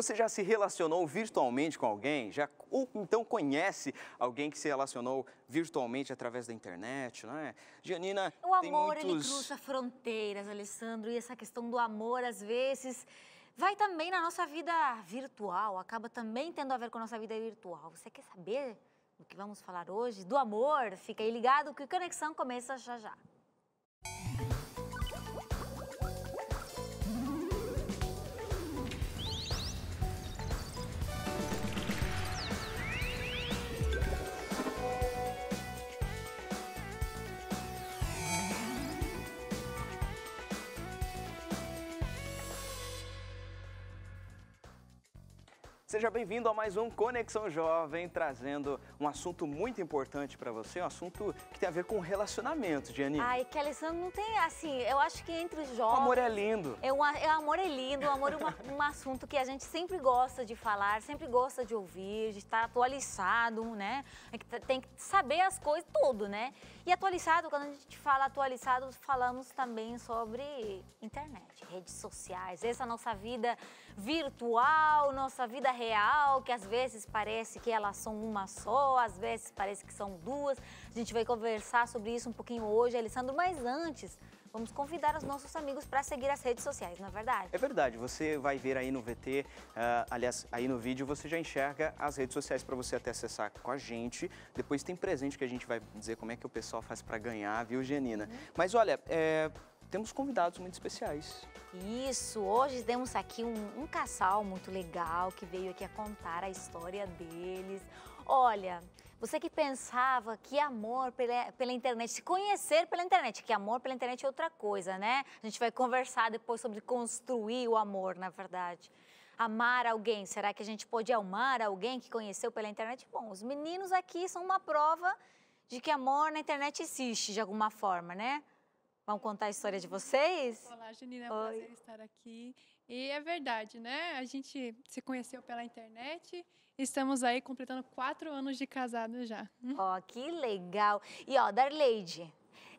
Você já se relacionou virtualmente com alguém? Já ou então conhece alguém que se relacionou virtualmente através da internet, não é? Janina, o amor muitos... ele cruza fronteiras, Alessandro, e essa questão do amor às vezes vai também na nossa vida virtual, acaba também tendo a ver com a nossa vida virtual. Você quer saber do que vamos falar hoje? Do amor? Fica aí ligado que a Conexão começa já já. Seja bem-vindo a mais um Conexão Jovem, trazendo um assunto muito importante para você, um assunto que tem a ver com relacionamento, Diane. Ai, que Alessandro não tem, assim, eu acho que entre os jovens... O amor é lindo. É, um, é, amor é lindo, o amor é uma, um assunto que a gente sempre gosta de falar, sempre gosta de ouvir, de estar atualizado, né? É tem que saber as coisas, tudo, né? E atualizado, quando a gente fala atualizado, falamos também sobre internet, redes sociais, essa nossa vida virtual, nossa vida real, que às vezes parece que elas são uma só, às vezes parece que são duas. A gente vai conversar sobre isso um pouquinho hoje, Alessandro, mas antes. Vamos convidar os nossos amigos para seguir as redes sociais, não é verdade? É verdade, você vai ver aí no VT, uh, ah, aliás, aí no vídeo você já enxerga as redes sociais para você até acessar com a gente. Depois tem presente que a gente vai dizer como é que o pessoal faz para ganhar, viu, Genina? Uhum. Mas olha, é, temos convidados muito especiais. Isso, hoje temos aqui um, um casal muito legal que veio aqui a contar a história deles. Olha, você que pensava que amor pela, pela, internet, se conhecer pela internet, que amor pela internet é outra coisa, né? A gente vai conversar depois sobre construir o amor, na verdade. Amar alguém, será que a gente pode amar alguém que conheceu pela internet? Bom, os meninos aqui são uma prova de que amor na internet existe de alguma forma, né? Vamos contar a história de vocês? Olá, Janina, é um Oi. prazer estar aqui. E é verdade, né? A gente se conheceu pela internet. Estamos aí completando quatro anos de casado já. Ó, oh, que legal. E ó, Darleide,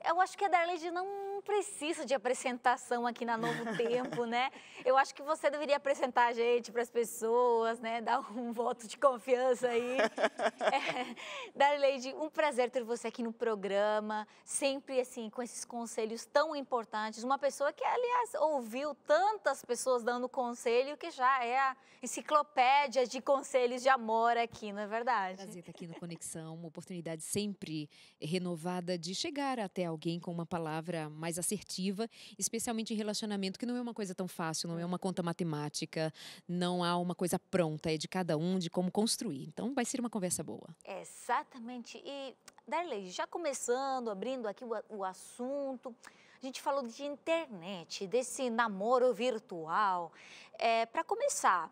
eu acho que a Darleide não preciso precisa de apresentação aqui na Novo Tempo, né? Eu acho que você deveria apresentar a gente para as pessoas, né? Dar um voto de confiança aí. É, Darleide, um prazer ter você aqui no programa, sempre assim, com esses conselhos tão importantes. Uma pessoa que, aliás, ouviu tantas pessoas dando conselho que já é a enciclopédia de conselhos de amor aqui, não é verdade? Prazer estar tá aqui no Conexão, uma oportunidade sempre renovada de chegar até alguém com uma palavra mais mais assertiva, especialmente em relacionamento, que não é uma coisa tão fácil, não é uma conta matemática, não há uma coisa pronta, é de cada um, de como construir. Então vai ser uma conversa boa. Exatamente. E, Darley, já começando, abrindo aqui o, o assunto, a gente falou de internet, desse namoro virtual. É, Para começar,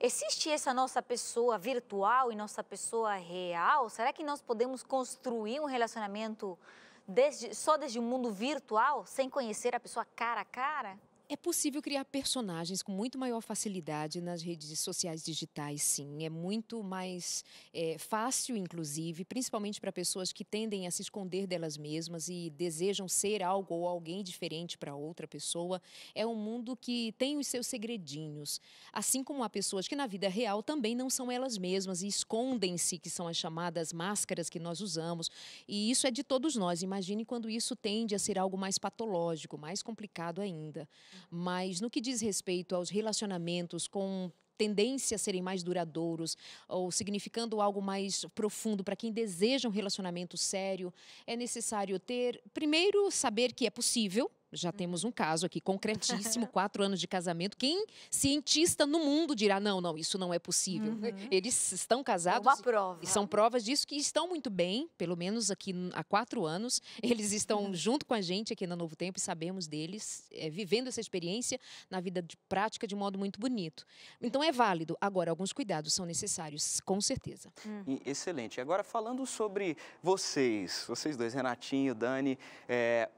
Existe essa nossa pessoa virtual e nossa pessoa real? Será que nós podemos construir um relacionamento desde, só desde o mundo virtual, sem conhecer a pessoa cara a cara? É possível criar personagens com muito maior facilidade nas redes sociais digitais, sim. É muito mais é, fácil, inclusive, principalmente para pessoas que tendem a se esconder delas mesmas e desejam ser algo ou alguém diferente para outra pessoa. É um mundo que tem os seus segredinhos. Assim como há pessoas que na vida real também não são elas mesmas e escondem-se, que são as chamadas máscaras que nós usamos. E isso é de todos nós. Imagine quando isso tende a ser algo mais patológico, mais complicado ainda mas no que diz respeito aos relacionamentos com tendência a serem mais duradouros ou significando algo mais profundo para quem deseja um relacionamento sério, é necessário ter, primeiro, saber que é possível, já uhum. temos um caso aqui concretíssimo, quatro anos de casamento. Quem cientista no mundo dirá, não, não, isso não é possível. Uhum. Eles estão casados. É uma prova. E são provas disso que estão muito bem, pelo menos aqui há quatro anos. Eles estão uhum. junto com a gente aqui na Novo Tempo e sabemos deles, é, vivendo essa experiência na vida de prática de modo muito bonito. Então é válido. Agora, alguns cuidados são necessários, com certeza. Uhum. excelente. Agora, falando sobre vocês, vocês dois, Renatinho, Dani, é,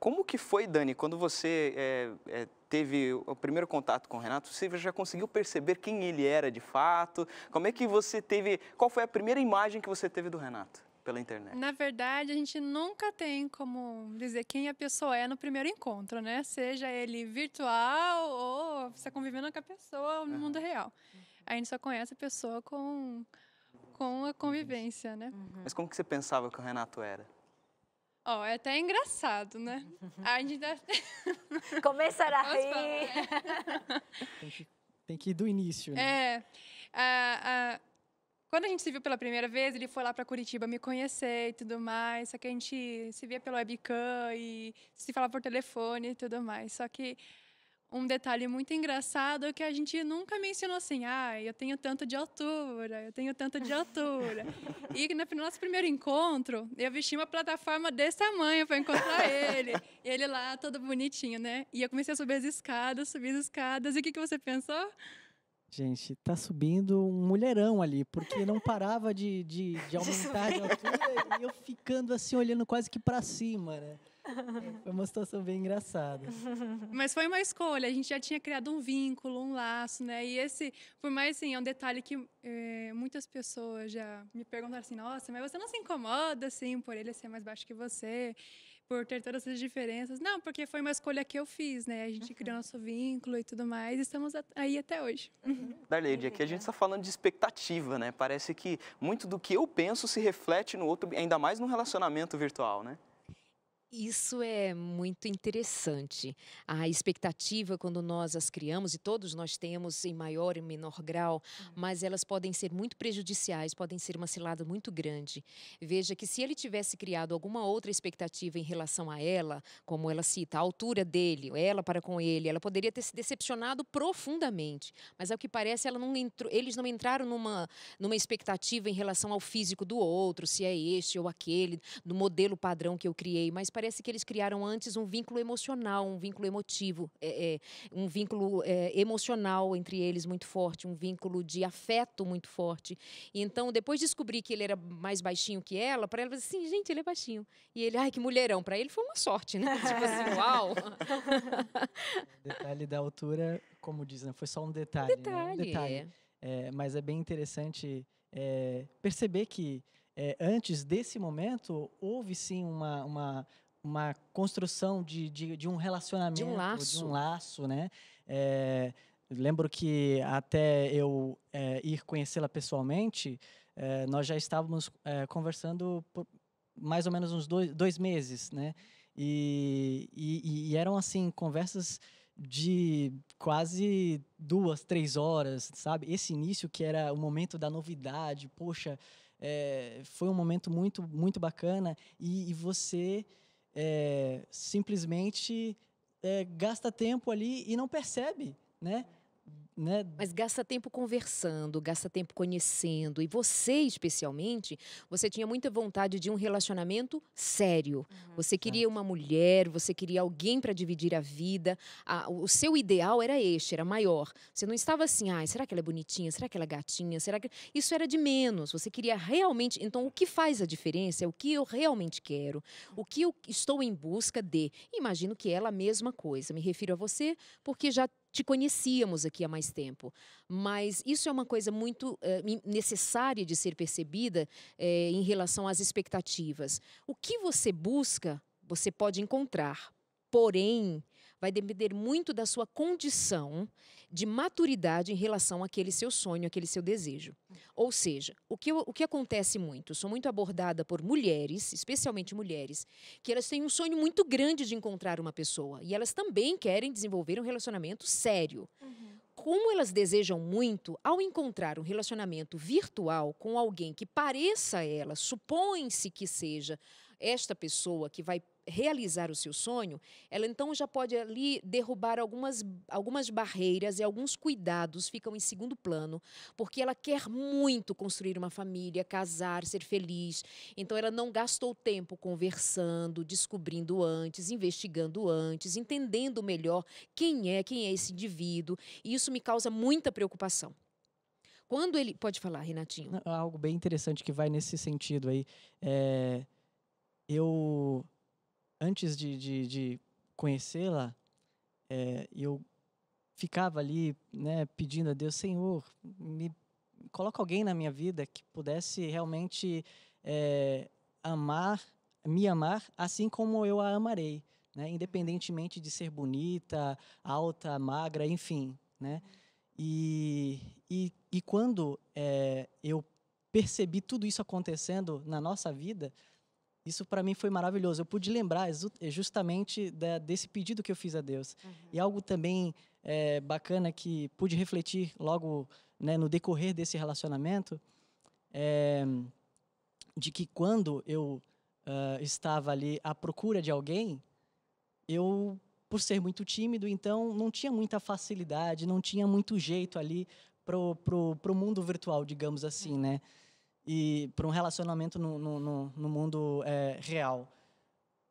como que foi, Dani, quando você é, é, teve o primeiro contato com o Renato, você já conseguiu perceber quem ele era de fato? Como é que você teve, qual foi a primeira imagem que você teve do Renato? pela internet? Na verdade, a gente nunca tem como dizer quem a pessoa é no primeiro encontro, né? Seja ele virtual ou você tá convivendo com a pessoa no uhum. mundo real. A gente só conhece a pessoa com, com a convivência, né? Uhum. Mas como que você pensava que o Renato era? Ó, oh, é até engraçado, né? A gente dá... Começaram a rir. É. Tem que, tem que ir do início, né? É. A, a, quando a gente se viu pela primeira vez, ele foi lá para Curitiba me conhecer e tudo mais. Só que a gente se via pelo webcam e se falava por telefone e tudo mais. Só que um detalhe muito engraçado é que a gente nunca mencionou assim, ah, eu tenho tanto de altura, eu tenho tanto de altura. e no nosso primeiro encontro, eu vesti uma plataforma desse tamanho para encontrar ele. Ele lá, todo bonitinho, né? E eu comecei a subir as escadas, subir as escadas. E o que, que você pensou? Gente, tá subindo um mulherão ali, porque não parava de, de, de aumentar de altura e eu ficando assim, olhando quase que para cima, né? Foi uma situação bem engraçada. Mas foi uma escolha, a gente já tinha criado um vínculo, um laço, né? E esse, por mais assim, é um detalhe que é, muitas pessoas já me perguntaram assim: nossa, mas você não se incomoda assim por ele ser mais baixo que você, por ter todas essas diferenças? Não, porque foi uma escolha que eu fiz, né? A gente uhum. criou nosso vínculo e tudo mais, e estamos aí até hoje. Uhum. Darlene, aqui a gente está falando de expectativa, né? Parece que muito do que eu penso se reflete no outro, ainda mais no relacionamento virtual, né? Isso é muito interessante. A expectativa, quando nós as criamos, e todos nós temos em maior e menor grau, hum. mas elas podem ser muito prejudiciais, podem ser uma cilada muito grande. Veja que se ele tivesse criado alguma outra expectativa em relação a ela, como ela cita, a altura dele, ela para com ele, ela poderia ter se decepcionado profundamente. Mas ao que parece, não entrou, eles não entraram numa, numa expectativa em relação ao físico do outro, se é este ou aquele, no modelo padrão que eu criei, mas parece parece que eles criaram antes um vínculo emocional, um vínculo emotivo, é, é, um vínculo é, emocional entre eles muito forte, um vínculo de afeto muito forte. E então, depois de descobrir que ele era mais baixinho que ela, para ela, assim, gente, ele é baixinho. E ele, ai, que mulherão. Para ele foi uma sorte, né? tipo assim, uau. detalhe da altura, como diz, né? Foi só um detalhe. Detalhe. Né? Um detalhe. É. é, mas é bem interessante é, perceber que é, antes desse momento houve sim uma, uma, uma construção de, de, de um relacionamento, de um laço, de um laço né? É, lembro que até eu é, ir conhecê-la pessoalmente, é, nós já estávamos é, conversando por mais ou menos uns dois, dois meses, né? E, e, e eram, assim, conversas de quase duas, três horas, sabe? Esse início que era o momento da novidade, poxa, é, foi um momento muito, muito bacana e, e você é, simplesmente é, gasta tempo ali e não percebe, né? né? Mas gasta tempo conversando, gasta tempo conhecendo. E você, especialmente, você tinha muita vontade de um relacionamento sério. Uhum. Você queria uma mulher, você queria alguém para dividir a vida. A, o seu ideal era este, era maior. Você não estava assim, ah, será que ela é bonitinha? Será que ela é gatinha? Será que isso era de menos? Você queria realmente. Então, o que faz a diferença é o que eu realmente quero, o que eu estou em busca de. Imagino que ela a mesma coisa. Me refiro a você porque já te conhecíamos aqui há mais tempo. Mas isso é uma coisa muito é, necessária de ser percebida é, em relação às expectativas. O que você busca, você pode encontrar. Porém, vai depender muito da sua condição de maturidade em relação àquele seu sonho, àquele seu desejo. Ou seja, o que, o que acontece muito, sou muito abordada por mulheres, especialmente mulheres, que elas têm um sonho muito grande de encontrar uma pessoa e elas também querem desenvolver um relacionamento sério. Uhum como elas desejam muito, ao encontrar um relacionamento virtual com alguém que pareça a elas, supõe-se que seja esta pessoa que vai realizar o seu sonho, ela então já pode ali derrubar algumas, algumas barreiras e alguns cuidados ficam em segundo plano, porque ela quer muito construir uma família, casar, ser feliz. Então ela não gastou tempo conversando, descobrindo antes, investigando antes, entendendo melhor quem é, quem é esse indivíduo, e isso me causa muita preocupação quando ele. Pode falar, Renatinho. É algo bem interessante que vai nesse sentido aí. É, eu, antes de, de, de conhecê-la, é, eu ficava ali, né, pedindo a Deus, Senhor, me coloca alguém na minha vida que pudesse realmente é, amar, me amar assim como eu a amarei, né? independentemente de ser bonita, alta, magra, enfim, né? E, e, e quando é, eu percebi tudo isso acontecendo na nossa vida, isso para mim foi maravilhoso. Eu pude lembrar eh, justamente desse pedido que eu fiz a Deus. Uhum. E algo também é, bacana que pude refletir logo né, no decorrer desse relacionamento é, de que quando eu uh, estava ali à procura de alguém, eu por ser muito tímido, então não tinha muita facilidade, não tinha muito jeito ali para o mundo virtual, digamos assim, uhum. né? e para um relacionamento no, no, no mundo é, real.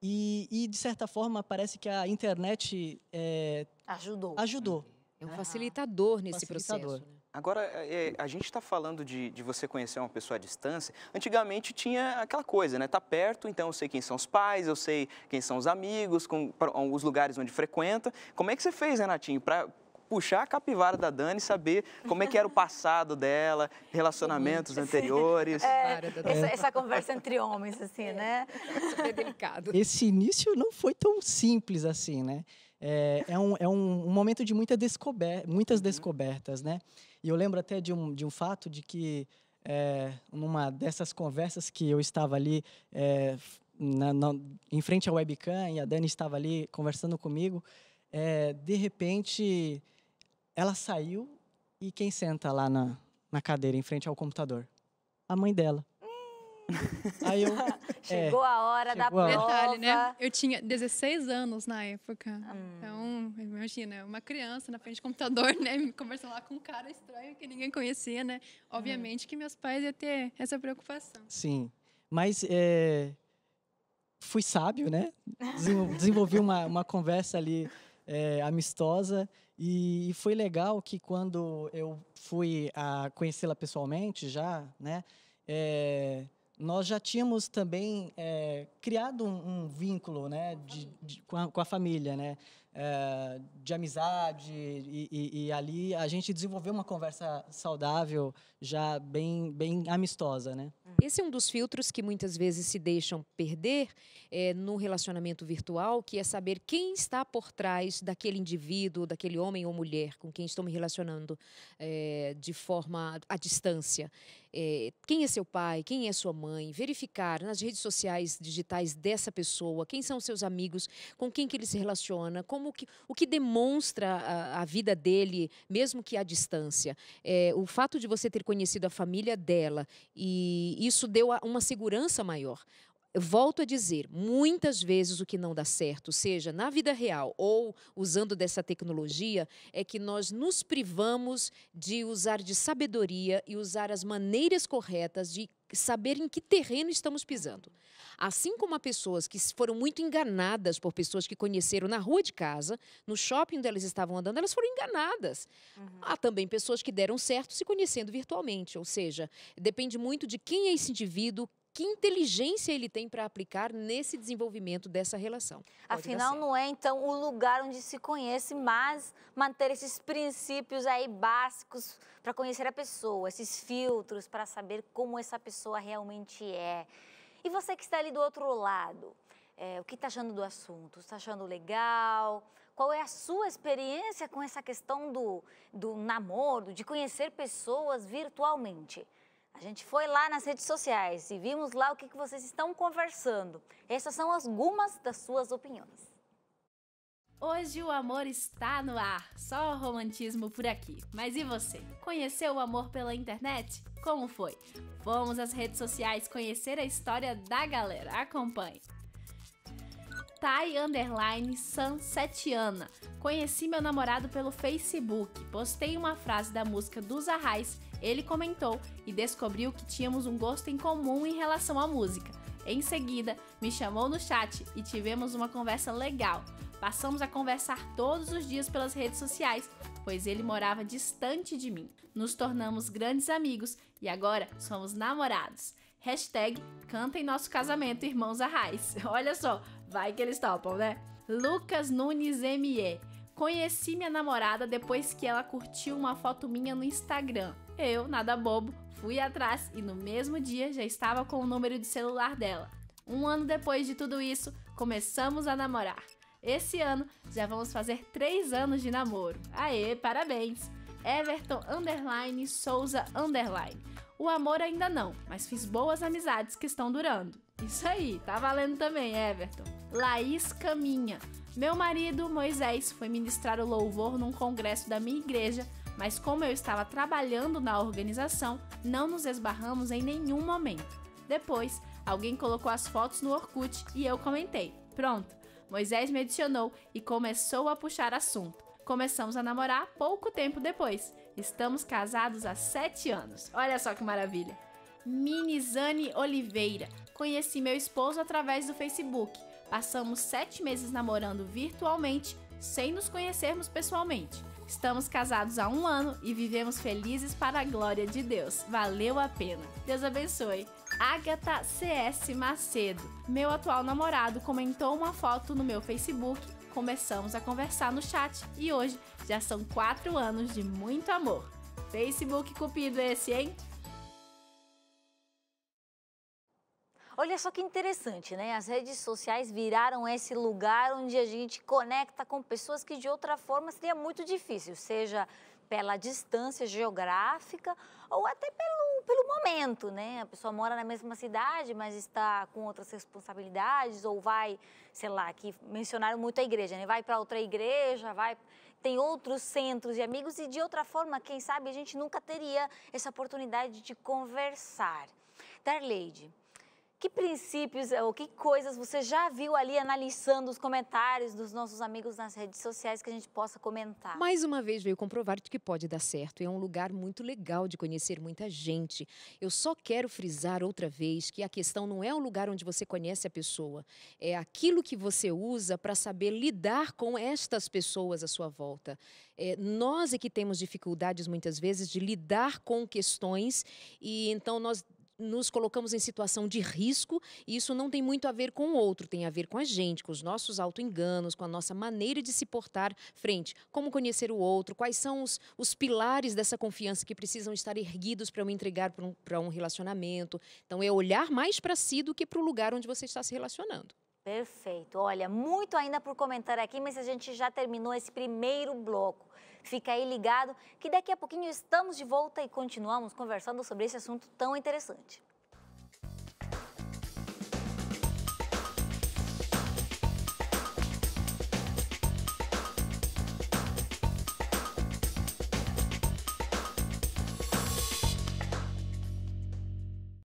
E, e, de certa forma, parece que a internet é, ajudou. ajudou. É um facilitador ah, nesse facilitador. processo. Né? Agora, é, é, a gente está falando de, de, você conhecer uma pessoa à distância. Antigamente tinha aquela coisa, né? Tá perto, então eu sei quem são os pais, eu sei quem são os amigos, com, pra, os lugares onde frequenta. Como é que você fez, Renatinho, para puxar a capivara da Dani e saber como é que era o passado dela, relacionamentos anteriores. É, essa, essa, conversa entre homens, assim, é. né? Super delicado. Esse início não foi tão simples assim, né? É, é, um, é um, um, momento de muita muitas uhum. descobertas, né? E eu lembro até de um, de um fato de que é, numa dessas conversas que eu estava ali é, na, na, em frente à webcam e a Dani estava ali conversando comigo, é, de repente ela saiu e quem senta lá na, na cadeira em frente ao é computador? A mãe dela. Hum. Aí eu. É, chegou é, a hora chegou da prova. Detalhe, né? Eu tinha 16 anos na época. Hum. Então, imagina, uma criança na frente do computador, né? Conversando lá com um cara estranho que ninguém conhecia, né? Obviamente hum. que meus pais iam ter essa preocupação. Sim. Mas é, fui sábio, né? Desenvolvi uma, uma conversa ali é, amistosa e foi legal que quando eu fui a conhecê-la pessoalmente já, né, é, nós já tínhamos também é, criado um, um, vínculo, né, de, de, com, a, com, a, família, né, é, de amizade e, e, e, ali a gente desenvolveu uma conversa saudável, já bem, bem amistosa, né. Esse é um dos filtros que muitas vezes se deixam perder é, no relacionamento virtual, que é saber quem está por trás daquele indivíduo, daquele homem ou mulher com quem estou me relacionando é, de forma à distância. É, quem é seu pai, quem é sua mãe, verificar nas redes sociais digitais dessa pessoa, quem são seus amigos, com quem que ele se relaciona, como que, o que demonstra a, a vida dele, mesmo que à distância. É, o fato de você ter conhecido a família dela e isso deu uma segurança maior volto a dizer, muitas vezes o que não dá certo, seja na vida real ou usando dessa tecnologia, é que nós nos privamos de usar de sabedoria e usar as maneiras corretas de saber em que terreno estamos pisando. Assim como há pessoas que foram muito enganadas por pessoas que conheceram na rua de casa, no shopping onde elas estavam andando, elas foram enganadas. Uhum. Há também pessoas que deram certo se conhecendo virtualmente, ou seja, depende muito de quem é esse indivíduo, que inteligência ele tem para aplicar nesse desenvolvimento dessa relação. Pode Afinal, não é então o lugar onde se conhece, mas manter esses princípios aí básicos para conhecer a pessoa, esses filtros para saber como essa pessoa realmente é. E você que está ali do outro lado, é, o que está achando do assunto? Está achando legal? Qual é a sua experiência com essa questão do, do namoro, de conhecer pessoas virtualmente? A gente foi lá nas redes sociais e vimos lá o que, vocês estão conversando. Essas são algumas das suas opiniões. Hoje o amor está no ar, só romantismo por aqui. Mas e você? Conheceu o amor pela internet? Como foi? Vamos às redes sociais conhecer a história da galera. Acompanhe. Thay Underline Sansetiana. Conheci meu namorado pelo Facebook. Postei uma frase da música dos Arrais ele comentou e descobriu que tínhamos um gosto em comum em relação à música. Em seguida, me chamou no chat e tivemos uma conversa legal. Passamos a conversar todos os dias pelas redes sociais, pois ele morava distante de mim. Nos tornamos grandes amigos e agora somos namorados. Hashtag canta em nosso casamento, irmãos Arrais. Olha só, vai que eles topam, né? Lucas Nunes ME. Conheci minha namorada depois que ela curtiu uma foto minha no Instagram. Eu, nada bobo, fui atrás e no mesmo dia já estava com o número de celular dela. Um ano depois de tudo isso, começamos a namorar. Esse ano já vamos fazer 3 anos de namoro. Aê, parabéns! Everton underline Souza underline. O amor ainda não, mas fiz boas amizades que estão durando. Isso aí, tá valendo também, Everton. Laís Caminha. Meu marido, Moisés, foi ministrar o louvor num congresso da minha igreja mas como eu estava trabalhando na organização, não nos esbarramos em nenhum momento. Depois, alguém colocou as fotos no Orkut e eu comentei. Pronto, Moisés me adicionou e começou a puxar assunto. Começamos a namorar pouco tempo depois. Estamos casados há sete anos. Olha só que maravilha! Minizane Oliveira. Conheci meu esposo através do Facebook. Passamos sete meses namorando virtualmente, sem nos conhecermos pessoalmente. Estamos casados há um ano e vivemos felizes para a glória de Deus. Valeu a pena. Deus abençoe. Agatha CS Macedo. Meu atual namorado comentou uma foto no meu Facebook. Começamos a conversar no chat e hoje já são quatro anos de muito amor. Facebook Cupido esse, hein? Olha só que interessante, né? As redes sociais viraram esse lugar onde a gente conecta com pessoas que de outra forma seria muito difícil, seja pela distância geográfica ou até pelo, pelo momento, né? A pessoa mora na mesma cidade, mas está com outras responsabilidades ou vai, sei lá, que mencionaram muito a igreja, né? Vai para outra igreja, vai tem outros centros e amigos e de outra forma, quem sabe a gente nunca teria essa oportunidade de conversar. Darleide, que princípios ou que coisas você já viu ali analisando os comentários dos nossos amigos nas redes sociais que a gente possa comentar? Mais uma vez veio comprovar que pode dar certo. É um lugar muito legal de conhecer muita gente. Eu só quero frisar outra vez que a questão não é o lugar onde você conhece a pessoa, é aquilo que você usa para saber lidar com estas pessoas à sua volta. É, nós é que temos dificuldades muitas vezes de lidar com questões e então nós nos colocamos em situação de risco e isso não tem muito a ver com o outro, tem a ver com a gente, com os nossos autoenganos, com a nossa maneira de se portar frente. Como conhecer o outro, quais são os, os pilares dessa confiança que precisam estar erguidos para eu me entregar para um, um relacionamento. Então, é olhar mais para si do que para o lugar onde você está se relacionando. Perfeito. Olha, muito ainda por comentar aqui, mas a gente já terminou esse primeiro bloco. Fica aí ligado que daqui a pouquinho estamos de volta e continuamos conversando sobre esse assunto tão interessante.